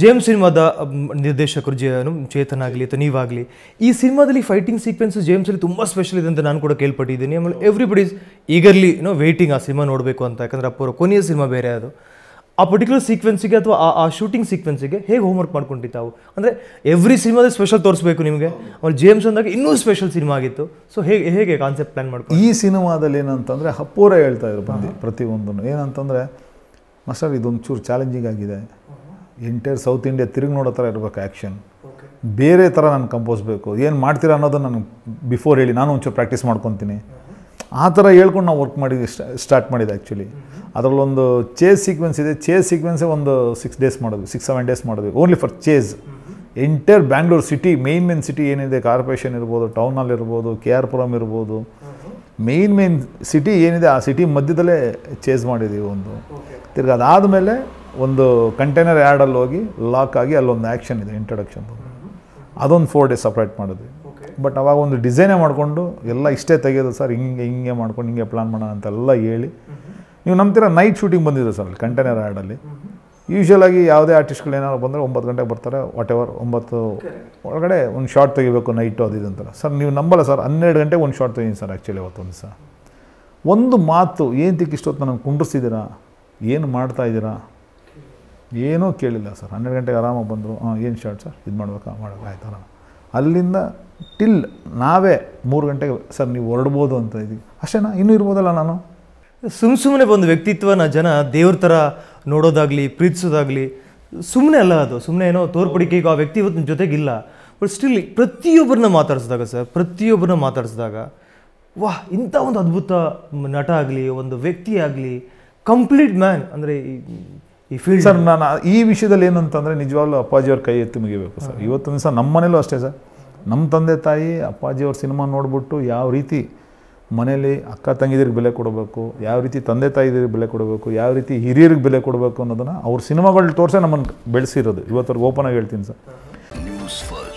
ಜೇಮ್ ಸಿನಿಮಾದ ನಿರ್ದೇಶಕರು ಜೇ ಚೇತನ್ ಆಗಲಿ ಅಥವಾ ನೀವಾಗಲಿ ಈ ಸಿನಿಮಾದಲ್ಲಿ ಫೈಟಿಂಗ್ ಸೀಕ್ವೆನ್ಸ್ ಜೇಮ್ಸಲ್ಲಿ ತುಂಬ ಸ್ಪೆಷಲ್ ಇದೆ ಅಂತ ನಾನು ಕೂಡ ಕೇಳ್ಪಟ್ಟಿದ್ದೀನಿ ಆಮೇಲೆ everybody is eagerly no waiting ಆ ಸಿನಿಮಾ ನೋಡಬೇಕು ಅಂತ ಯಾಕಂದರೆ ಅಪ್ಪರ ಕೊನೆಯ ಸಿನಿಮಾ ಬೇರೆ ಅದು ಆ ಪರ್ಟಿಕ್ಯುಲರ್ ಸೀಕ್ವೆನ್ಸಿಗೆ ಅಥವಾ ಆ ಶೂಟಿಂಗ್ ಸೀಕ್ವೆನ್ಸಿಗೆ ಹೇಗೆ ಹೋಮ್ವರ್ಕ್ ಮಾಡ್ಕೊಂಡಿ ತಾವು ಅಂದರೆ ಎವ್ರಿ ಸಿನಿಮಾದಲ್ಲಿ ಸ್ಪೆಷಲ್ ತೋರಿಸ್ಬೇಕು ನಿಮಗೆ ಆಮೇಲೆ ಜೇಮ್ಸ್ ಅಂದಾಗ ಇನ್ನೂ ಸ್ಪೆಷಲ್ ಸಿನಿಮಾ ಆಗಿತ್ತು ಸೊ ಹೇಗೆ ಹೇಗೆ ಕಾನ್ಸೆಪ್ಟ್ ಪ್ಲ್ಯಾನ್ ಮಾಡಬೇಕು ಈ ಸಿನಿಮಾದಲ್ಲಿ ಏನಂತಂದರೆ ಅಪ್ಪೂರ ಹೇಳ್ತಾ ಇದ್ರು ಬಂದು ಪ್ರತಿಯೊಂದನ್ನು ಏನಂತಂದರೆ ಮಸ್ಟರ್ ಇದೊಂದು ಚೂರು ಚಾಲೆಂಜಿಂಗ್ ಆಗಿದೆ ಎಂಟೈರ್ ಸೌತ್ ಇಂಡಿಯಾ ತಿರುಗಿ ನೋಡೋ ಥರ ಇರಬೇಕು ಆ್ಯಕ್ಷನ್ ಬೇರೆ ಥರ ನಾನು ಕಂಪೋಸ್ಬೇಕು ಏನು ಮಾಡ್ತೀರಾ ಅನ್ನೋದು ನಾನು ಬಿಫೋರ್ ಹೇಳಿ ನಾನು ಒಂಚೂರು ಪ್ರಾಕ್ಟೀಸ್ ಮಾಡ್ಕೊತೀನಿ ಆ ಥರ ಹೇಳ್ಕೊಂಡು ನಾವು ವರ್ಕ್ ಮಾಡಿದ್ವಿ ಸ್ಟಾರ್ಟ್ ಮಾಡಿದೆ ಆ್ಯಕ್ಚುಲಿ ಅದರಲ್ಲೊಂದು ಚೇಸ್ ಸೀಕ್ವೆನ್ಸ್ ಇದೆ ಚೇಸ್ ಸೀಕ್ವೆನ್ಸೇ ಒಂದು ಸಿಕ್ಸ್ ಡೇಸ್ ಮಾಡಿದ್ವಿ ಸಿಕ್ಸ್ ಸೆವೆನ್ ಡೇಸ್ ಮಾಡಿದ್ವಿ only for chase entire Bangalore city main main city ಏನಿದೆ ಕಾರ್ಪೊರೇಷನ್ ಇರ್ಬೋದು ಟೌನ್ ಹಾಲ್ ಇರ್ಬೋದು ಕೆ ಆರ್ ಪುರಂ ಇರ್ಬೋದು ಮೇನ್ ಮೇನ್ ಸಿಟಿ ಏನಿದೆ ಆ ಸಿಟಿ ಮಧ್ಯದಲ್ಲೇ ಚೇಸ್ ಮಾಡಿದ್ದೀವಿ ಒಂದು ತಿರ್ಗಿ ಅದಾದಮೇಲೆ ಒಂದು ಕಂಟೈನರ್ ಆ್ಯಡಲ್ಲಿ ಹೋಗಿ ಲಾಕ್ ಆಗಿ ಅಲ್ಲೊಂದು ಆ್ಯಕ್ಷನ್ ಇದೆ ಇಂಟ್ರೊಡಕ್ಷನ್ ಅದೊಂದು ಫೋರ್ ಡೇಸ್ ಸಪ್ರೇಟ್ ಮಾಡಿದ್ವಿ ಬಟ್ ಅವಾಗ ಒಂದು ಡಿಸೈನೇ ಮಾಡಿಕೊಂಡು ಎಲ್ಲ ಇಷ್ಟೇ ತೆಗೆಯೋದು ಸರ್ ಹಿಂಗೆ ಹಿಂಗೆ ಮಾಡ್ಕೊಂಡು ಹಿಂಗೆ ಪ್ಲ್ಯಾನ್ ಮಾಡೋಣ ಅಂತೆಲ್ಲ ಹೇಳಿ ನೀವು ನಂಬ್ತೀರ ನೈಟ್ ಶೂಟಿಂಗ್ ಬಂದಿದೆ ಸರ್ ಅಲ್ಲಿ ಕಂಟೈನರ್ ಆ್ಯಡಲ್ಲಿ ಯೂಶ್ವಲಾಗಿ ಯಾವುದೇ ಆರ್ಟಿಸ್ಟ್ಗಳು ಏನಾದ್ರು ಬಂದರೆ ಒಂಬತ್ತು ಗಂಟೆಗೆ ಬರ್ತಾರೆ ವಾಟ್ ಎವರ್ ಒಂಬತ್ತು ಒಳಗಡೆ ಒಂದು ಶಾರ್ಟ್ ತೆಗಿಬೇಕು ನೈಟು ಅದು ಇದು ಅಂತಾರೆ ಸರ್ ನೀವು ನಂಬಲ್ಲ ಸರ್ ಹನ್ನೆರಡು ಗಂಟೆ ಒಂದು ಶಾರ್ಟ್ ತೆಗೀನಿ ಸರ್ ಆ್ಯಕ್ಚುಲಿ ಅವತ್ತೊಂದು ಸಹ ಒಂದು ಮಾತು ಏನು ಇಷ್ಟೊತ್ತು ನನಗೆ ಕುಂಡ್ರಿಸಿದ್ದೀರಾ ಏನು ಮಾಡ್ತಾಯಿದ್ದೀರಾ ಏನೂ ಕೇಳಿಲ್ಲ ಸರ್ ಹನ್ನೆರಡು ಗಂಟೆಗೆ ಆರಾಮಾಗಿ ಬಂದರು ಹಾಂ ಏನು ಶಾರ್ಟ್ ಸರ್ ಇದು ಮಾಡ್ಬೇಕಾ ಮಾಡೋಕೆ ಆಯ್ತು ಅಲ್ಲಿಂದ ಟಿಲ್ ನಾವೇ ಮೂರು ಗಂಟೆಗೆ ಸರ್ ನೀವು ಹೊರಡ್ಬೋದು ಅಂತ ಇದ್ದೀವಿ ಅಷ್ಟೇನಾ ಇನ್ನೂ ಇರ್ಬೋದಲ್ಲ ನಾನು ಸುಮ್ಮ ಸುಮ್ಮನೆ ಒಂದು ವ್ಯಕ್ತಿತ್ವನ ಜನ ದೇವ್ರ ಥರ ನೋಡೋದಾಗಲಿ ಪ್ರೀತಿಸೋದಾಗಲಿ ಸುಮ್ಮನೆ ಅಲ್ಲ ಅದು ಸುಮ್ಮನೆ ಏನೋ ತೋರ್ಪಡಿಕೆ ಈಗ ಆ ವ್ಯಕ್ತಿ ಇವತ್ತು ನಿಮ್ಮ ಜೊತೆಗಿಲ್ಲ ಬಟ್ ಸ್ಟಿಲ್ ಪ್ರತಿಯೊಬ್ಬರನ್ನ ಮಾತಾಡಿಸಿದಾಗ ಸರ್ ಪ್ರತಿಯೊಬ್ಬರನ್ನ ಮಾತಾಡಿಸಿದಾಗ ವಾಹ್ ಇಂಥ ಒಂದು ಅದ್ಭುತ ನಟ ಆಗಲಿ ಒಂದು ವ್ಯಕ್ತಿ ಆಗಲಿ ಕಂಪ್ಲೀಟ್ ಮ್ಯಾನ್ ಅಂದರೆ ಈ ಫೀಲ್ಡ್ ಸರ್ ನಾನು ಈ ವಿಷಯದಲ್ಲಿ ಏನಂತಂದರೆ ನಿಜವಾಗ್ಲೂ ಅಪ್ಪಾಜಿಯವ್ರ ಕೈ ಎತ್ತಿ ಮುಗಿಬೇಕು ಸರ್ ಇವತ್ತು ದಿವಸ ನಮ್ಮ ಮನೇಲೂ ಅಷ್ಟೇ ಸರ್ ನಮ್ಮ ತಂದೆ ತಾಯಿ ಅಪ್ಪಾಜಿಯವ್ರ ಸಿನಿಮಾ ನೋಡಿಬಿಟ್ಟು ಯಾವ ರೀತಿ ಮನೇಲಿ ಅಕ್ಕ ತಂಗಿದ್ರಿಗೆ ಬೆಲೆ ಕೊಡಬೇಕು ಯಾವ ರೀತಿ ತಂದೆ ತಾಯಿದ್ರಿಗೆ ಬೆಲೆ ಕೊಡಬೇಕು ಯಾವ ರೀತಿ ಹಿರಿಯರಿಗೆ ಬೆಲೆ ಕೊಡಬೇಕು ಅನ್ನೋದನ್ನು ಅವ್ರ ಸಿನಿಮಾಗಳು ತೋರಿಸೇ ನಮ್ಮನ್ನು ಬೆಳೆಸಿರೋದು ಇವತ್ತವ್ರಿಗೆ ಓಪನ್ ಆಗಿ ಹೇಳ್ತೀನಿ ಸರ್ ನ್ಯೂಸ್ ಫಸ್ಟ್